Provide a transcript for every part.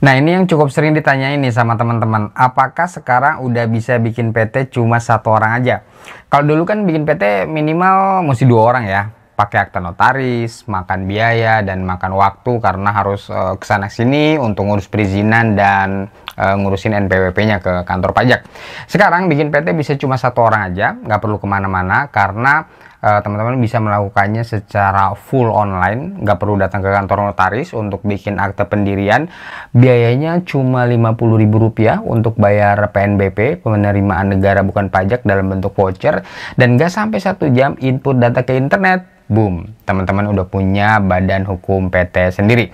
Nah ini yang cukup sering ditanyain nih sama teman-teman, apakah sekarang udah bisa bikin PT cuma satu orang aja? Kalau dulu kan bikin PT minimal mesti dua orang ya, pakai akta notaris, makan biaya dan makan waktu karena harus e, eh, kesana sini untuk ngurus perizinan dan e, ngurusin NPWP-nya ke kantor pajak. Sekarang bikin PT bisa cuma satu orang aja, nggak perlu kemana-mana karena Eh, teman-teman bisa melakukannya secara full online nggak perlu datang ke kantor notaris untuk bikin akte pendirian biayanya cuma Rp50.000 untuk bayar PNBP penerimaan negara bukan pajak dalam bentuk voucher dan nggak sampai satu jam input data ke internet boom teman-teman udah punya badan hukum PT sendiri.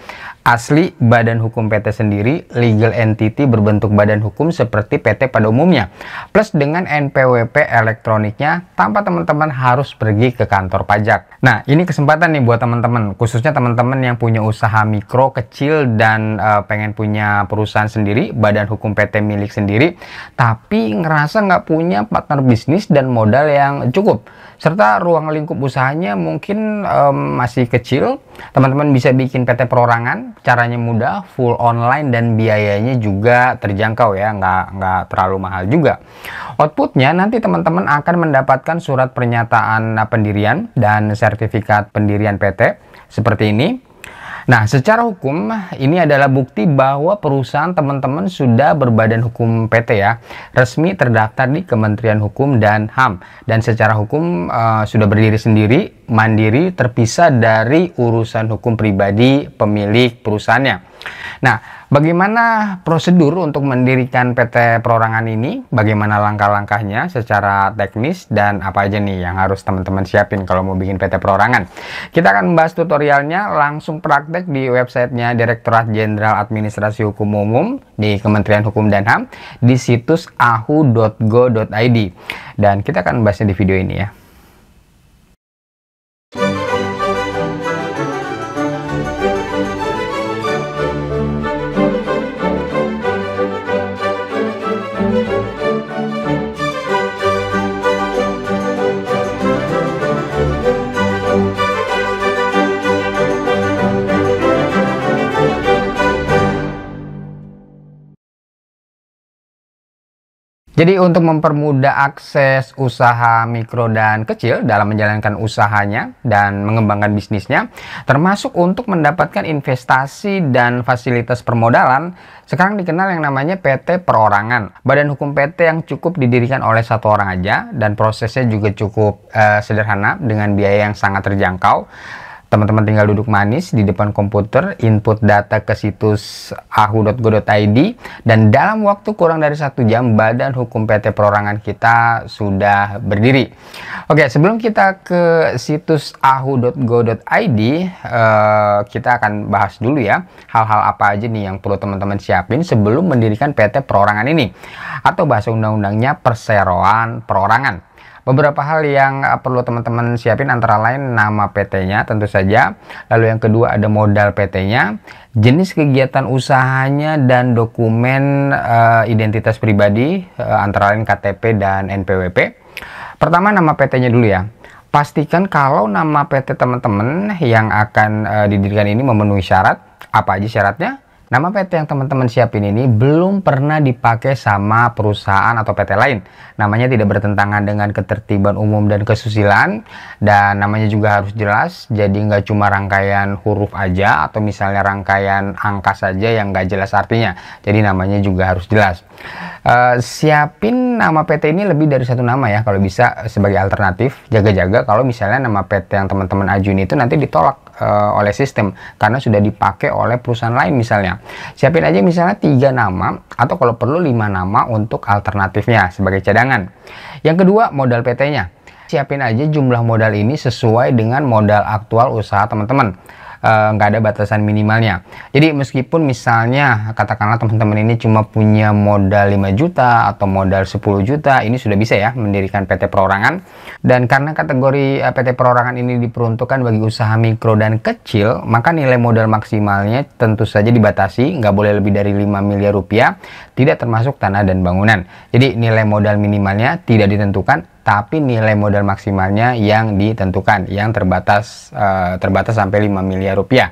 Asli badan hukum PT sendiri, legal entity berbentuk badan hukum seperti PT pada umumnya. Plus dengan NPWP elektroniknya tanpa teman-teman harus pergi ke kantor pajak. Nah, ini kesempatan nih buat teman-teman, khususnya teman-teman yang punya usaha mikro, kecil dan e, pengen punya perusahaan sendiri, badan hukum PT milik sendiri, tapi ngerasa nggak punya partner bisnis dan modal yang cukup serta ruang lingkup usahanya mungkin e, um, masih kecil, teman-teman bisa bikin PT perorangan, caranya mudah, full online dan biayanya juga terjangkau ya, nggak nggak terlalu mahal juga. Outputnya nanti teman-teman akan mendapatkan surat pernyataan pendirian dan sertifikat pendirian PT seperti ini. Nah, secara hukum ini adalah bukti bahwa perusahaan teman-teman sudah berbadan hukum PT ya, resmi terdaftar di Kementerian Hukum dan HAM dan secara hukum uh, sudah berdiri sendiri, mandiri, terpisah dari urusan hukum pribadi pemilik perusahaannya. Nah, bagaimana prosedur untuk mendirikan PT perorangan ini? Bagaimana langkah-langkahnya secara teknis dan apa aja nih yang harus teman-teman siapin kalau mau bikin PT perorangan? Kita akan membahas tutorialnya langsung praktek di websitenya Direktorat Jenderal Administrasi Hukum Umum di Kementerian Hukum dan HAM di situs ahu.go.id. Dan kita akan membahasnya di video ini ya. Jadi untuk mempermudah akses usaha mikro dan kecil dalam menjalankan usahanya dan mengembangkan bisnisnya, termasuk untuk mendapatkan investasi dan fasilitas permodalan, sekarang dikenal yang namanya PT perorangan. Badan hukum PT yang cukup didirikan oleh satu orang aja dan prosesnya juga cukup uh, sederhana dengan biaya yang sangat terjangkau teman-teman tinggal duduk manis di depan komputer, input data ke situs ahu.go.id, dan dalam waktu kurang dari satu jam, badan hukum PT Perorangan kita sudah berdiri. Oke, sebelum kita ke situs ahu.go.id, eh, kita akan bahas dulu ya, hal-hal apa aja nih yang perlu teman-teman siapin sebelum mendirikan PT Perorangan ini, atau bahasa undang-undangnya perseroan perorangan. Beberapa hal yang eh, perlu teman-teman siapin antara lain nama PT-nya tentu saja, lalu yang kedua ada modal PT-nya, jenis kegiatan usahanya dan dokumen uh, identitas pribadi uh, antara lain KTP dan NPWP. Pertama nama PT-nya dulu ya pastikan kalau nama PT teman-teman yang akan e, didirikan ini memenuhi syarat. Apa aja syaratnya? Nama PT yang teman-teman siapin ini belum pernah dipakai sama perusahaan atau PT lain. Namanya tidak bertentangan dengan ketertiban umum dan kesusilaan. Dan namanya juga harus jelas, jadi nggak cuma rangkaian huruf aja atau misalnya rangkaian angka saja yang nggak jelas artinya. Jadi namanya juga harus jelas. Uh, siapin nama PT ini lebih dari satu nama ya, kalau bisa sebagai alternatif. Jaga-jaga kalau misalnya nama PT yang teman-teman ajuin itu nanti ditolak uh, oleh sistem karena sudah dipakai oleh perusahaan lain misalnya. Siapin aja misalnya tiga nama atau kalau perlu lima nama untuk alternatifnya sebagai cadangan. Yang kedua modal PT-nya. Siapin aja jumlah modal ini sesuai dengan modal aktual usaha teman-teman. Eh, nggak uh, ada batasan minimalnya. Jadi meskipun misalnya katakanlah teman-teman ini cuma punya modal 5 juta atau modal 10 juta, ini sudah bisa ya mendirikan PT perorangan. Dan karena kategori uh, eh, PT perorangan ini diperuntukkan bagi usaha mikro dan kecil, maka nilai modal maksimalnya tentu saja dibatasi, nggak boleh lebih dari 5 miliar rupiah, tidak termasuk tanah dan bangunan. Jadi nilai modal minimalnya tidak ditentukan tapi nilai modal maksimalnya yang ditentukan yang terbatas uh, terbatas sampai 5 miliar rupiah.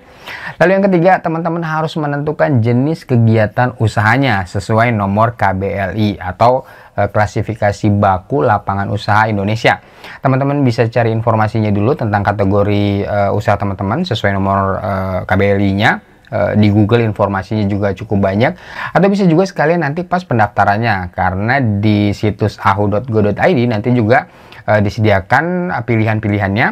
Lalu yang ketiga, teman-teman harus menentukan jenis kegiatan usahanya sesuai nomor KBLI atau eh, klasifikasi baku lapangan usaha Indonesia. Teman-teman bisa cari informasinya dulu tentang kategori uh, usaha teman-teman sesuai nomor uh, KBLI-nya. Eh, di Google informasinya juga cukup banyak atau bisa juga sekalian nanti pas pendaftarannya karena di situs ahu.go.id nanti juga uh, disediakan eh, pilihan-pilihannya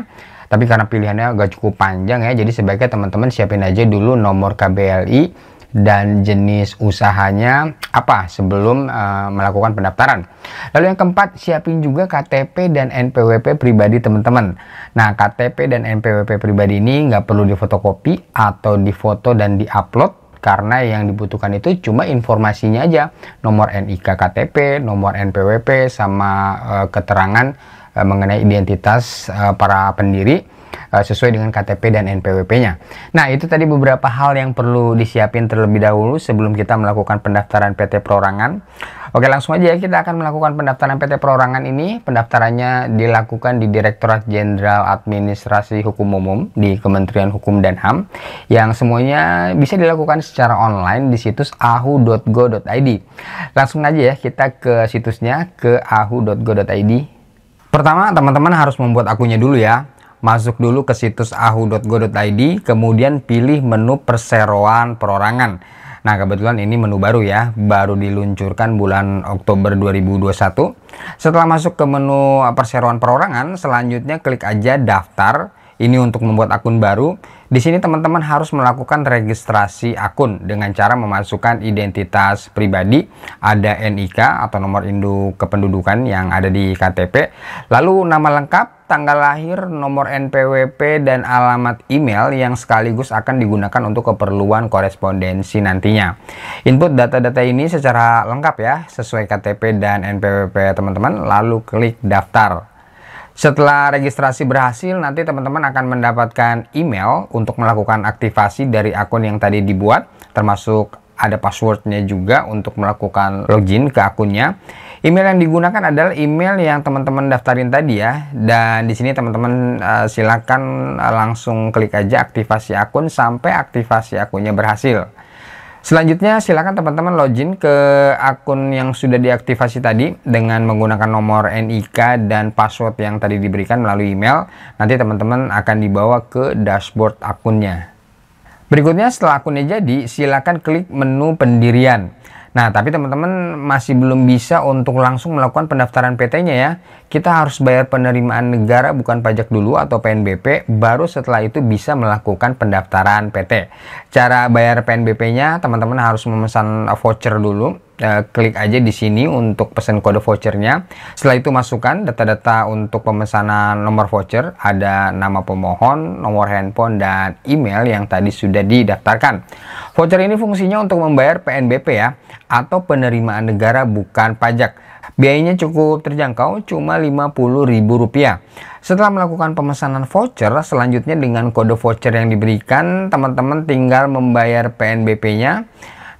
tapi karena pilihannya agak cukup panjang ya jadi sebaiknya teman-teman siapin aja dulu nomor KBLI dan jenis usahanya apa sebelum uh, melakukan pendaftaran. Lalu yang keempat, siapin juga KTP dan NPWP pribadi teman-teman. Nah, KTP dan NPWP pribadi ini nggak perlu difotokopi atau difoto dan diupload karena yang dibutuhkan itu cuma informasinya aja nomor NIK KTP, nomor NPWP sama uh, keterangan uh, mengenai identitas uh, para pendiri Eh, sesuai dengan KTP dan NPWP-nya. Nah, itu tadi beberapa hal yang perlu disiapin terlebih dahulu sebelum kita melakukan pendaftaran PT perorangan. Oke, langsung aja ya kita akan melakukan pendaftaran PT perorangan ini. Pendaftarannya dilakukan di Direktorat Jenderal Administrasi Hukum Umum di Kementerian Hukum dan HAM yang semuanya bisa dilakukan secara online di situs ahu.go.id. Langsung aja ya kita ke situsnya ke ahu.go.id. Pertama, teman-teman harus membuat akunnya dulu ya masuk dulu ke situs ahu.go.id, kemudian pilih menu perseroan perorangan. Nah, kebetulan ini menu baru ya, baru diluncurkan bulan Oktober 2021. Setelah masuk ke menu eh, perseroan perorangan, selanjutnya klik aja daftar ini untuk membuat akun baru. Di sini teman-teman harus melakukan registrasi akun dengan cara memasukkan identitas pribadi, ada NIK atau nomor induk kependudukan yang ada di KTP, lalu nama lengkap, tanggal lahir, nomor NPWP dan alamat email yang sekaligus akan digunakan untuk keperluan korespondensi nantinya. Input data-data ini secara lengkap ya, sesuai KTP dan NPWP teman-teman, lalu klik daftar. Setelah registrasi berhasil, nanti teman-teman akan mendapatkan email untuk melakukan aktivasi dari akun yang tadi dibuat, termasuk ada passwordnya juga untuk melakukan login ke akunnya. Email yang digunakan adalah email yang teman-teman daftarin tadi ya. Dan di sini teman-teman uh, silakan langsung klik aja aktivasi akun sampai aktivasi akunnya berhasil. Selanjutnya silakan teman-teman login ke akun yang sudah diaktifasi tadi dengan menggunakan nomor NIK dan password yang tadi diberikan melalui email. Nanti teman-teman akan dibawa ke dashboard akunnya. Berikutnya setelah akunnya jadi silakan klik menu pendirian. Nah, tapi teman-teman masih belum bisa untuk langsung melakukan pendaftaran PT-nya ya. Kita harus bayar penerimaan negara bukan pajak dulu atau PNBP, baru setelah itu bisa melakukan pendaftaran PT. Cara bayar PNBP-nya, teman-teman harus memesan voucher dulu Eh, klik aja di sini untuk pesan kode vouchernya. Setelah itu masukkan data-data untuk pemesanan nomor voucher, ada nama pemohon, nomor handphone, dan email yang tadi sudah didaftarkan. Voucher ini fungsinya untuk membayar PNBP ya, atau penerimaan negara bukan pajak. Biayanya cukup terjangkau, cuma Rp50.000. Setelah melakukan pemesanan voucher, selanjutnya dengan kode voucher yang diberikan, teman-teman tinggal membayar PNBP-nya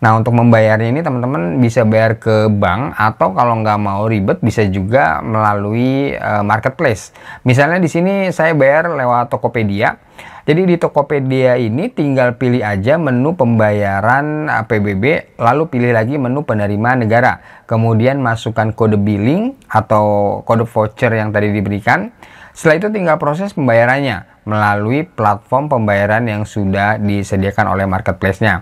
Nah untuk membayarnya ini teman-teman bisa bayar ke bank atau kalau nggak mau ribet bisa juga melalui uh, marketplace. Misalnya di sini saya bayar lewat Tokopedia. Jadi di Tokopedia ini tinggal pilih aja menu pembayaran eh, PBB, lalu pilih lagi menu penerima negara. Kemudian masukkan kode billing atau kode voucher yang tadi diberikan. Setelah itu tinggal proses pembayarannya melalui platform pembayaran yang sudah disediakan oleh marketplace-nya.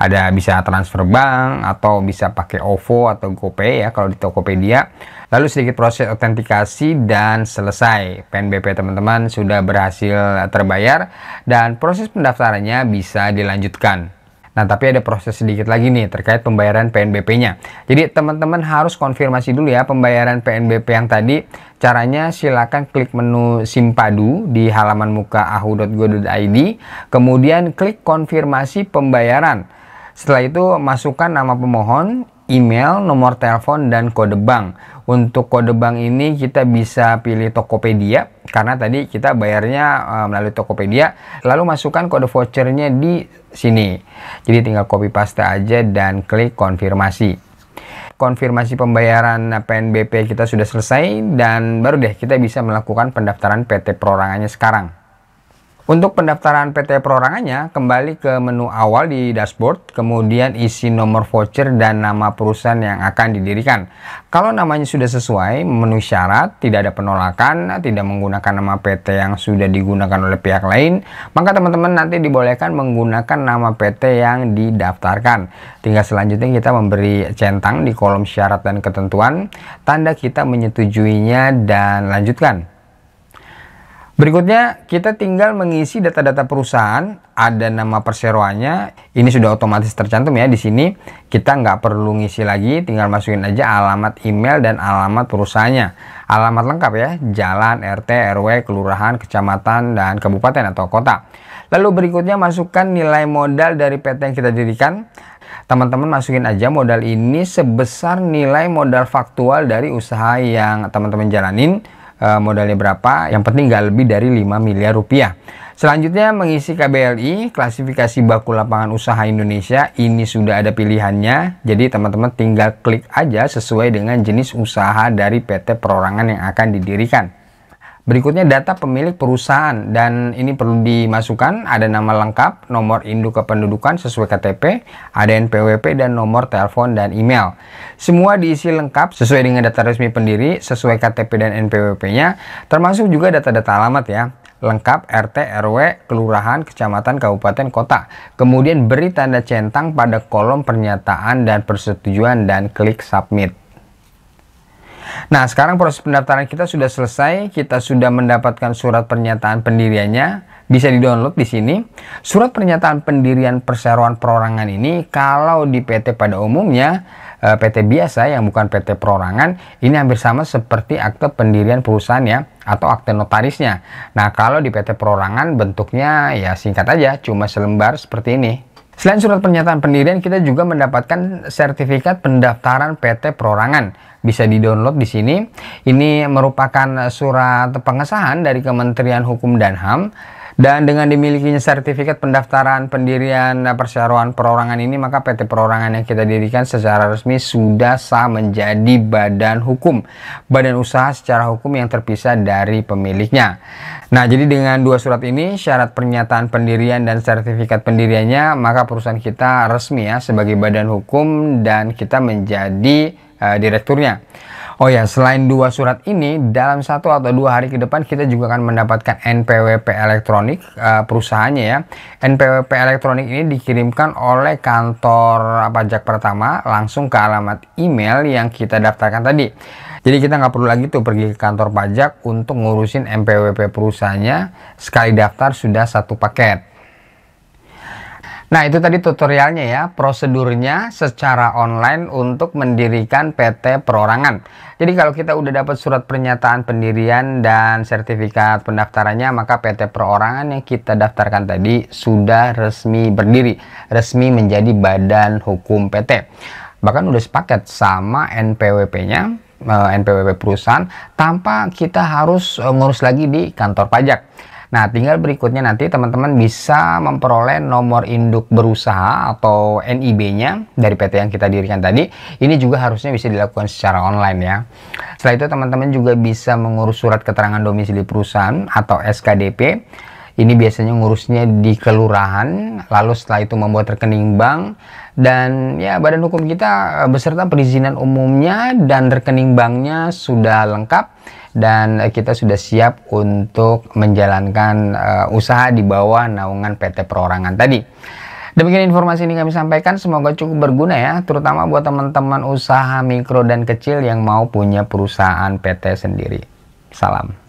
Ada bisa transfer bank atau bisa pakai OVO atau GoPay ya kalau di Tokopedia. Lalu sedikit proses autentikasi dan selesai. PNBP teman-teman sudah berhasil terbayar dan proses pendaftarannya bisa dilanjutkan. Nah, tapi ada proses sedikit lagi nih terkait pembayaran PNBP-nya. Jadi, teman-teman harus konfirmasi dulu ya pembayaran PNBP yang tadi. Caranya silakan klik menu Simpadu di halaman muka ahu.go.id, kemudian klik konfirmasi pembayaran. Setelah itu masukkan nama pemohon, email, nomor telepon, dan kode bank. Untuk kode bank ini kita bisa pilih Tokopedia karena tadi kita bayarnya eh, melalui Tokopedia. Lalu masukkan kode vouchernya di sini. Jadi tinggal copy paste aja dan klik konfirmasi. Konfirmasi pembayaran PNBP kita sudah selesai dan baru deh kita bisa melakukan pendaftaran PT perorangannya sekarang. Untuk pendaftaran PT perorangannya, kembali ke menu awal di dashboard, kemudian isi nomor voucher dan nama perusahaan yang akan didirikan. Kalau namanya sudah sesuai, menu syarat, tidak ada penolakan, tidak menggunakan nama PT yang sudah digunakan oleh pihak lain, maka teman-teman nanti dibolehkan menggunakan nama PT yang didaftarkan. Tinggal selanjutnya kita memberi centang di kolom syarat dan ketentuan, tanda kita menyetujuinya dan lanjutkan. Berikutnya, kita tinggal mengisi data-data perusahaan, ada nama perseroannya, ini sudah otomatis tercantum ya di sini. Kita nggak perlu ngisi lagi, tinggal masukin aja alamat email dan alamat perusahaannya. Alamat lengkap ya, jalan, RT, RW, kelurahan, kecamatan, dan kabupaten atau kota. Lalu berikutnya masukkan nilai modal dari PT yang kita dirikan. Teman-teman masukin aja modal ini sebesar nilai modal faktual dari usaha yang teman-teman jalanin Eh, modalnya berapa yang penting nggak lebih dari 5 miliar rupiah Selanjutnya mengisi KBLI, klasifikasi baku lapangan usaha Indonesia, ini sudah ada pilihannya. Jadi teman-teman tinggal klik aja sesuai dengan jenis usaha dari PT perorangan yang akan didirikan. Berikutnya data pemilik perusahaan dan ini perlu dimasukkan ada nama lengkap, nomor induk kependudukan sesuai KTP, ada NPWP dan nomor telepon dan email. Semua diisi lengkap sesuai dengan data resmi pendiri, sesuai KTP dan NPWP-nya, termasuk juga data-data alamat ya lengkap RT, RW, kelurahan, kecamatan, kabupaten, kota. Kemudian beri tanda centang pada kolom pernyataan dan persetujuan dan klik submit. Nah, sekarang proses pendaftaran kita sudah selesai. Kita sudah mendapatkan surat pernyataan pendiriannya. Bisa di-download di sini. Surat pernyataan pendirian perseroan perorangan ini kalau di PT pada umumnya eh, PT biasa yang bukan PT perorangan ini hampir sama seperti akte pendirian perusahaan ya atau akte notarisnya. Nah, kalau di PT perorangan bentuknya ya singkat aja cuma selembar seperti ini. Selain surat pernyataan pendirian, kita juga mendapatkan sertifikat pendaftaran PT Perorangan. Bisa di-download di sini. Ini merupakan surat pengesahan dari Kementerian Hukum dan HAM dan dengan dimilikinya sertifikat pendaftaran pendirian eh, perseroan perorangan ini, maka PT perorangan yang kita dirikan secara resmi sudah sah menjadi badan hukum, badan usaha secara hukum yang terpisah dari pemiliknya. Nah, jadi dengan dua surat ini, syarat pernyataan pendirian dan sertifikat pendiriannya, maka perusahaan kita resmi ya sebagai badan hukum dan kita menjadi uh, direkturnya. Oh ya, selain dua surat ini, dalam satu atau dua hari ke depan kita juga akan mendapatkan NPWP elektronik uh, perusahaannya ya. NPWP elektronik ini dikirimkan oleh kantor eh, pajak pertama langsung ke alamat email yang kita daftarkan tadi. Jadi kita nggak perlu lagi tuh pergi ke kantor pajak untuk ngurusin NPWP perusahaannya. Sekali daftar sudah satu paket. Nah, itu tadi tutorialnya ya, prosedurnya secara online untuk mendirikan PT perorangan. Jadi kalau kita udah dapat surat pernyataan pendirian dan sertifikat pendaftarannya, maka PT perorangan yang kita daftarkan tadi sudah resmi berdiri, resmi menjadi badan hukum PT. Bahkan udah sepaket sama NPWP-nya, eh, NPWP perusahaan tanpa kita harus eh, ngurus lagi di kantor pajak. Nah, tinggal berikutnya nanti teman-teman bisa memperoleh nomor induk berusaha atau NIB-nya dari PT yang kita dirikan tadi. Ini juga harusnya bisa dilakukan secara online ya. Setelah itu teman-teman juga bisa mengurus surat keterangan domisili perusahaan atau SKDP. Ini biasanya ngurusnya di kelurahan, lalu setelah itu membuat rekening bank dan ya badan hukum kita eh, beserta perizinan umumnya dan rekening banknya sudah lengkap dan eh, kita sudah siap untuk menjalankan uh, usaha di bawah naungan PT Perorangan tadi. Demikian informasi ini kami sampaikan, semoga cukup berguna ya, terutama buat teman-teman usaha mikro dan kecil yang mau punya perusahaan PT sendiri. Salam.